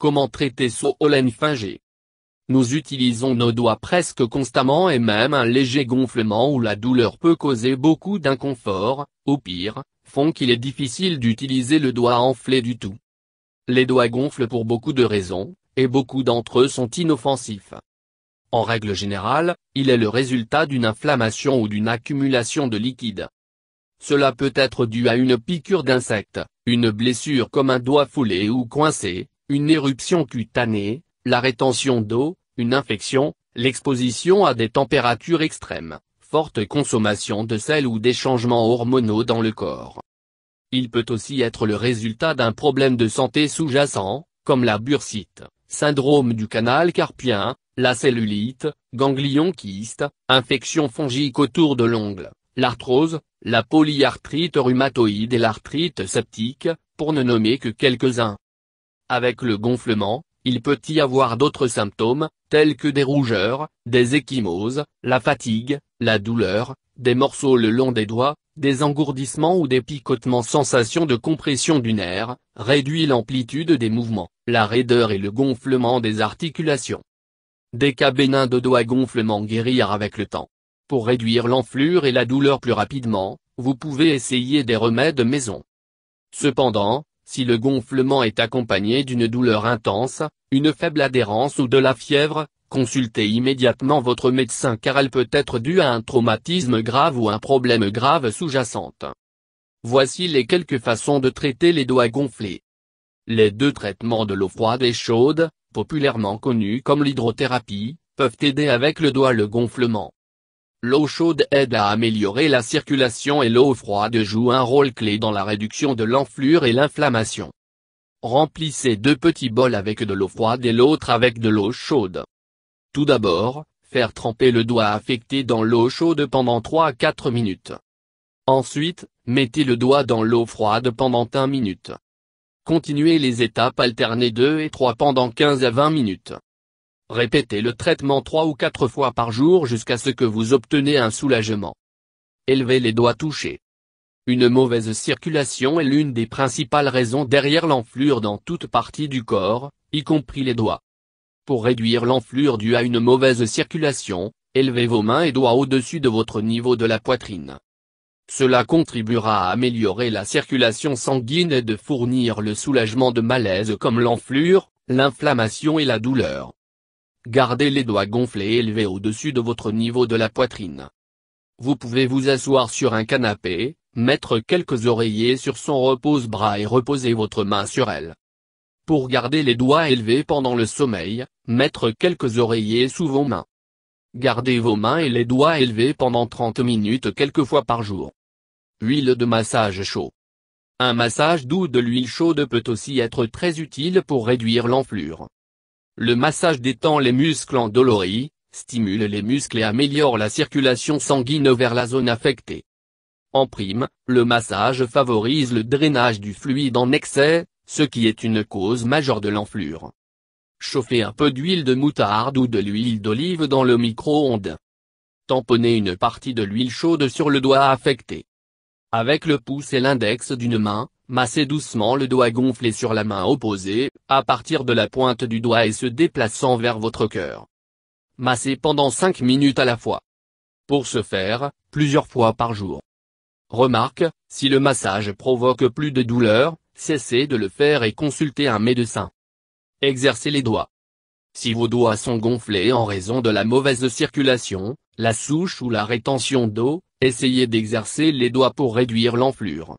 Comment traiter Fingé Nous utilisons nos doigts presque constamment et même un léger gonflement ou la douleur peut causer beaucoup d'inconfort, au pire, font qu'il est difficile d'utiliser le doigt enflé du tout. Les doigts gonflent pour beaucoup de raisons, et beaucoup d'entre eux sont inoffensifs. En règle générale, il est le résultat d'une inflammation ou d'une accumulation de liquide. Cela peut être dû à une piqûre d'insecte, une blessure comme un doigt foulé ou coincé, une éruption cutanée, la rétention d'eau, une infection, l'exposition à des températures extrêmes, forte consommation de sel ou des changements hormonaux dans le corps. Il peut aussi être le résultat d'un problème de santé sous-jacent, comme la bursite, syndrome du canal carpien, la cellulite, ganglion kyste, infection fongique autour de l'ongle, l'arthrose, la polyarthrite rhumatoïde et l'arthrite septique, pour ne nommer que quelques-uns. Avec le gonflement, il peut y avoir d'autres symptômes, tels que des rougeurs, des échymoses, la fatigue, la douleur, des morceaux le long des doigts, des engourdissements ou des picotements sensation de compression du nerf, réduit l'amplitude des mouvements, la raideur et le gonflement des articulations. Des cas bénins de doigts gonflement guérir avec le temps. Pour réduire l'enflure et la douleur plus rapidement, vous pouvez essayer des remèdes maison. Cependant, si le gonflement est accompagné d'une douleur intense, une faible adhérence ou de la fièvre, consultez immédiatement votre médecin car elle peut être due à un traumatisme grave ou un problème grave sous-jacente. Voici les quelques façons de traiter les doigts gonflés. Les deux traitements de l'eau froide et chaude, populairement connus comme l'hydrothérapie, peuvent aider avec le doigt le gonflement. L'eau chaude aide à améliorer la circulation et l'eau froide joue un rôle clé dans la réduction de l'enflure et l'inflammation. Remplissez deux petits bols avec de l'eau froide et l'autre avec de l'eau chaude. Tout d'abord, faire tremper le doigt affecté dans l'eau chaude pendant 3 à 4 minutes. Ensuite, mettez le doigt dans l'eau froide pendant 1 minute. Continuez les étapes alternées 2 et 3 pendant 15 à 20 minutes. Répétez le traitement trois ou quatre fois par jour jusqu'à ce que vous obtenez un soulagement. Élevez les doigts touchés. Une mauvaise circulation est l'une des principales raisons derrière l'enflure dans toute partie du corps, y compris les doigts. Pour réduire l'enflure due à une mauvaise circulation, élevez vos mains et doigts au-dessus de votre niveau de la poitrine. Cela contribuera à améliorer la circulation sanguine et de fournir le soulagement de malaise comme l'enflure, l'inflammation et la douleur. Gardez les doigts gonflés élevés au-dessus de votre niveau de la poitrine. Vous pouvez vous asseoir sur un canapé, mettre quelques oreillers sur son repose-bras et reposer votre main sur elle. Pour garder les doigts élevés pendant le sommeil, mettre quelques oreillers sous vos mains. Gardez vos mains et les doigts élevés pendant 30 minutes quelques fois par jour. Huile de massage chaud. Un massage doux de l'huile chaude peut aussi être très utile pour réduire l'enflure. Le massage détend les muscles endoloris, stimule les muscles et améliore la circulation sanguine vers la zone affectée. En prime, le massage favorise le drainage du fluide en excès, ce qui est une cause majeure de l'enflure. Chauffer un peu d'huile de moutarde ou de l'huile d'olive dans le micro-ondes. Tamponnez une partie de l'huile chaude sur le doigt affecté. Avec le pouce et l'index d'une main, Massez doucement le doigt gonflé sur la main opposée, à partir de la pointe du doigt et se déplaçant vers votre cœur. Massez pendant 5 minutes à la fois. Pour ce faire, plusieurs fois par jour. Remarque, si le massage provoque plus de douleur, cessez de le faire et consultez un médecin. Exercez les doigts. Si vos doigts sont gonflés en raison de la mauvaise circulation, la souche ou la rétention d'eau, essayez d'exercer les doigts pour réduire l'enflure.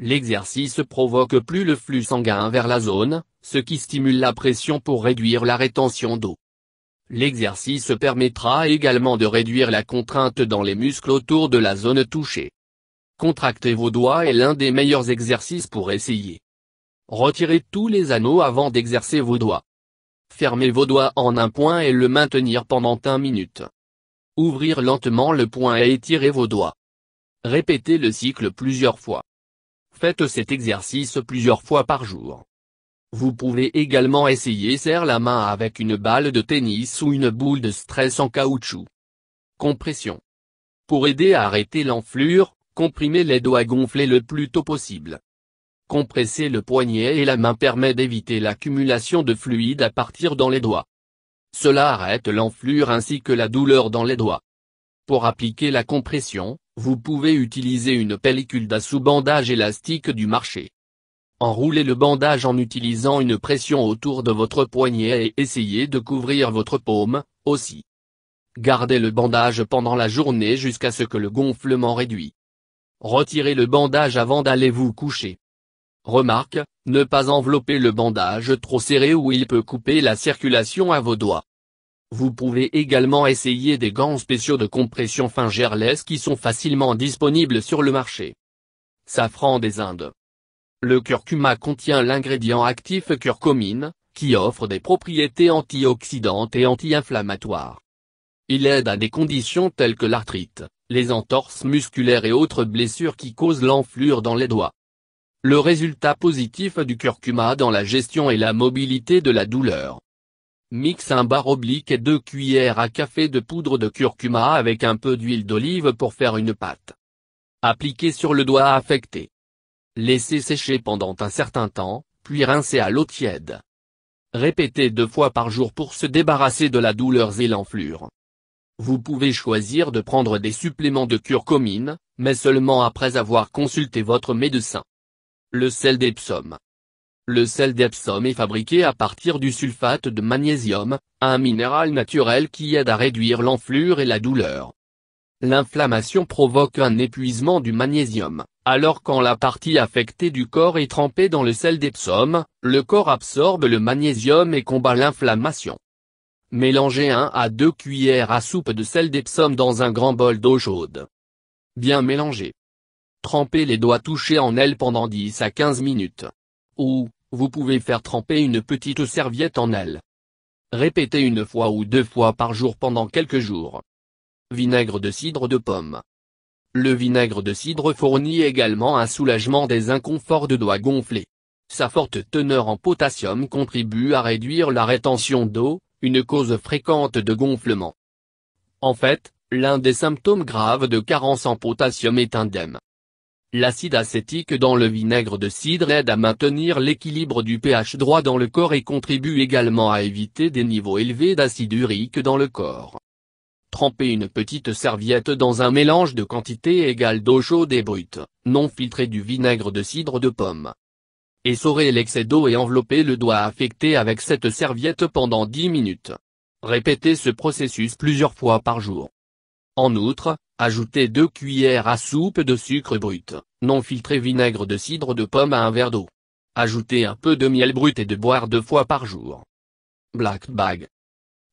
L'exercice provoque plus le flux sanguin vers la zone, ce qui stimule la pression pour réduire la rétention d'eau. L'exercice permettra également de réduire la contrainte dans les muscles autour de la zone touchée. Contractez vos doigts est l'un des meilleurs exercices pour essayer. Retirez tous les anneaux avant d'exercer vos doigts. Fermez vos doigts en un point et le maintenir pendant un minute. Ouvrir lentement le point et étirer vos doigts. Répétez le cycle plusieurs fois. Faites cet exercice plusieurs fois par jour. Vous pouvez également essayer serre la main avec une balle de tennis ou une boule de stress en caoutchouc. Compression. Pour aider à arrêter l'enflure, comprimez les doigts gonflés le plus tôt possible. Compresser le poignet et la main permet d'éviter l'accumulation de fluide à partir dans les doigts. Cela arrête l'enflure ainsi que la douleur dans les doigts. Pour appliquer la compression, vous pouvez utiliser une pellicule d'assous-bandage élastique du marché. Enroulez le bandage en utilisant une pression autour de votre poignet et essayez de couvrir votre paume, aussi. Gardez le bandage pendant la journée jusqu'à ce que le gonflement réduit. Retirez le bandage avant d'aller vous coucher. Remarque, ne pas envelopper le bandage trop serré ou il peut couper la circulation à vos doigts. Vous pouvez également essayer des gants spéciaux de compression fin qui sont facilement disponibles sur le marché. Safran des Indes. Le curcuma contient l'ingrédient actif curcumine, qui offre des propriétés antioxydantes et anti-inflammatoires. Il aide à des conditions telles que l'arthrite, les entorses musculaires et autres blessures qui causent l'enflure dans les doigts. Le résultat positif du curcuma dans la gestion et la mobilité de la douleur. Mixe un bar oblique et deux cuillères à café de poudre de curcuma avec un peu d'huile d'olive pour faire une pâte. Appliquez sur le doigt affecté. Laissez sécher pendant un certain temps, puis rincez à l'eau tiède. Répétez deux fois par jour pour se débarrasser de la douleur et l'enflure. Vous pouvez choisir de prendre des suppléments de curcumine, mais seulement après avoir consulté votre médecin. Le sel d'Epsom le sel d'Epsom est fabriqué à partir du sulfate de magnésium, un minéral naturel qui aide à réduire l'enflure et la douleur. L'inflammation provoque un épuisement du magnésium, alors quand la partie affectée du corps est trempée dans le sel d'Epsom, le corps absorbe le magnésium et combat l'inflammation. Mélangez 1 à 2 cuillères à soupe de sel d'Epsom dans un grand bol d'eau chaude. Bien mélanger. Trempez les doigts touchés en elle pendant 10 à 15 minutes. Ou, vous pouvez faire tremper une petite serviette en elle. Répétez une fois ou deux fois par jour pendant quelques jours. Vinaigre de cidre de pomme. Le vinaigre de cidre fournit également un soulagement des inconforts de doigts gonflés. Sa forte teneur en potassium contribue à réduire la rétention d'eau, une cause fréquente de gonflement. En fait, l'un des symptômes graves de carence en potassium est indemne. L'acide acétique dans le vinaigre de cidre aide à maintenir l'équilibre du pH droit dans le corps et contribue également à éviter des niveaux élevés d'acide urique dans le corps. Trempez une petite serviette dans un mélange de quantité égale d'eau chaude et brute, non filtrée du vinaigre de cidre de pomme. Essorez l'excès d'eau et enveloppez le doigt affecté avec cette serviette pendant 10 minutes. Répétez ce processus plusieurs fois par jour. En outre, Ajoutez deux cuillères à soupe de sucre brut, non filtré vinaigre de cidre de pomme à un verre d'eau. Ajoutez un peu de miel brut et de boire deux fois par jour. Black Bag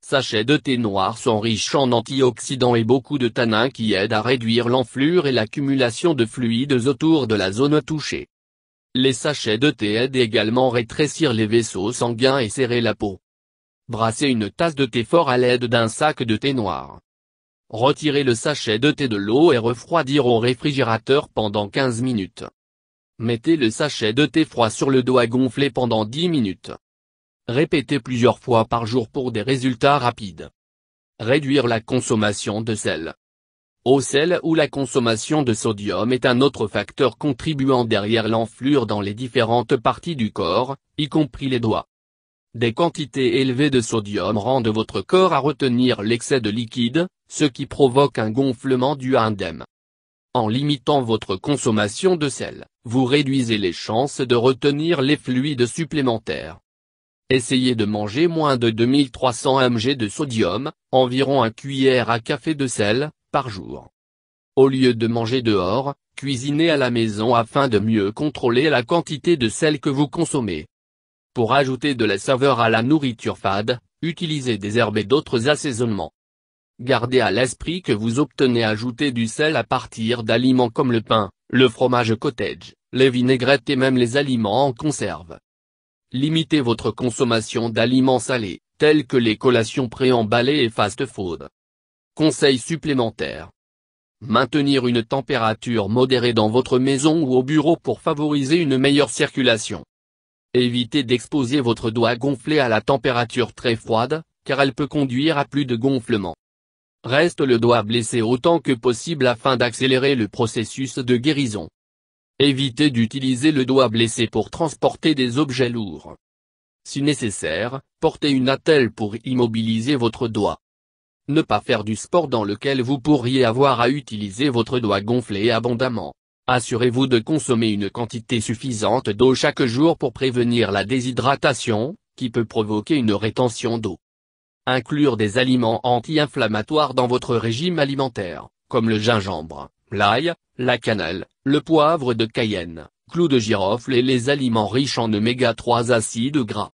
Sachets de thé noir sont riches en antioxydants et beaucoup de tanins qui aident à réduire l'enflure et l'accumulation de fluides autour de la zone touchée. Les sachets de thé aident également à rétrécir les vaisseaux sanguins et serrer la peau. Brassez une tasse de thé fort à l'aide d'un sac de thé noir. Retirez le sachet de thé de l'eau et refroidir au réfrigérateur pendant 15 minutes. Mettez le sachet de thé froid sur le dos à gonfler pendant 10 minutes. Répétez plusieurs fois par jour pour des résultats rapides. Réduire la consommation de sel. Au sel ou la consommation de sodium est un autre facteur contribuant derrière l'enflure dans les différentes parties du corps, y compris les doigts. Des quantités élevées de sodium rendent votre corps à retenir l'excès de liquide, ce qui provoque un gonflement du indem. En limitant votre consommation de sel, vous réduisez les chances de retenir les fluides supplémentaires. Essayez de manger moins de 2300 mg de sodium, environ un cuillère à café de sel, par jour. Au lieu de manger dehors, cuisinez à la maison afin de mieux contrôler la quantité de sel que vous consommez. Pour ajouter de la saveur à la nourriture fade, utilisez des herbes et d'autres assaisonnements. Gardez à l'esprit que vous obtenez ajouter du sel à partir d'aliments comme le pain, le fromage cottage, les vinaigrettes et même les aliments en conserve. Limitez votre consommation d'aliments salés, tels que les collations préemballées et fast-food. Conseil supplémentaire. Maintenir une température modérée dans votre maison ou au bureau pour favoriser une meilleure circulation. Évitez d'exposer votre doigt gonflé à la température très froide, car elle peut conduire à plus de gonflement reste le doigt blessé autant que possible afin d'accélérer le processus de guérison. Évitez d'utiliser le doigt blessé pour transporter des objets lourds. Si nécessaire, portez une attelle pour immobiliser votre doigt. Ne pas faire du sport dans lequel vous pourriez avoir à utiliser votre doigt gonflé abondamment. Assurez-vous de consommer une quantité suffisante d'eau chaque jour pour prévenir la déshydratation, qui peut provoquer une rétention d'eau. Inclure des aliments anti-inflammatoires dans votre régime alimentaire, comme le gingembre, l'ail, la cannelle, le poivre de Cayenne, clou de girofle et les aliments riches en oméga 3 acides gras.